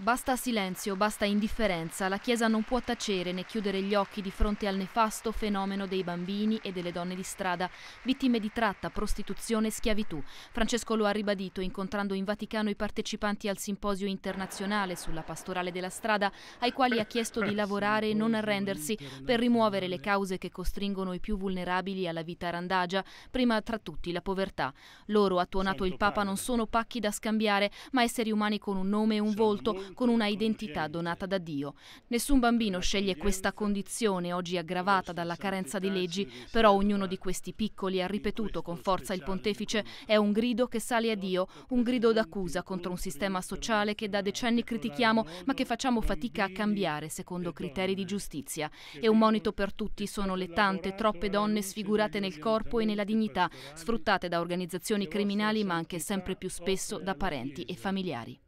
Basta silenzio, basta indifferenza, la Chiesa non può tacere né chiudere gli occhi di fronte al nefasto fenomeno dei bambini e delle donne di strada, vittime di tratta, prostituzione e schiavitù. Francesco lo ha ribadito incontrando in Vaticano i partecipanti al simposio internazionale sulla pastorale della strada, ai quali ha chiesto di lavorare e non arrendersi per rimuovere le cause che costringono i più vulnerabili alla vita randagia, prima tra tutti la povertà. Loro, ha tuonato il Papa, non sono pacchi da scambiare, ma esseri umani con un nome e un volto con una identità donata da Dio. Nessun bambino sceglie questa condizione, oggi aggravata dalla carenza di leggi, però ognuno di questi piccoli ha ripetuto con forza il pontefice è un grido che sale a Dio, un grido d'accusa contro un sistema sociale che da decenni critichiamo ma che facciamo fatica a cambiare secondo criteri di giustizia. E un monito per tutti sono le tante, troppe donne sfigurate nel corpo e nella dignità, sfruttate da organizzazioni criminali ma anche sempre più spesso da parenti e familiari.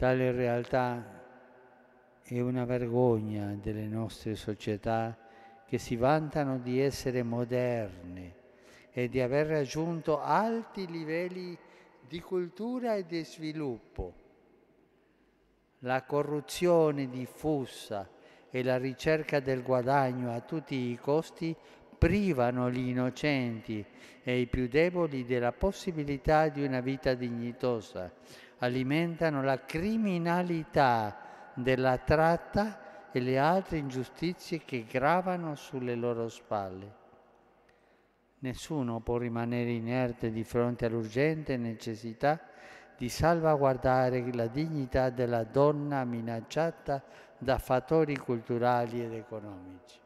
Tale realtà è una vergogna delle nostre società che si vantano di essere moderne e di aver raggiunto alti livelli di cultura e di sviluppo. La corruzione diffusa e la ricerca del guadagno a tutti i costi privano gli innocenti e i più deboli della possibilità di una vita dignitosa, alimentano la criminalità della tratta e le altre ingiustizie che gravano sulle loro spalle. Nessuno può rimanere inerte di fronte all'urgente necessità di salvaguardare la dignità della donna minacciata da fattori culturali ed economici.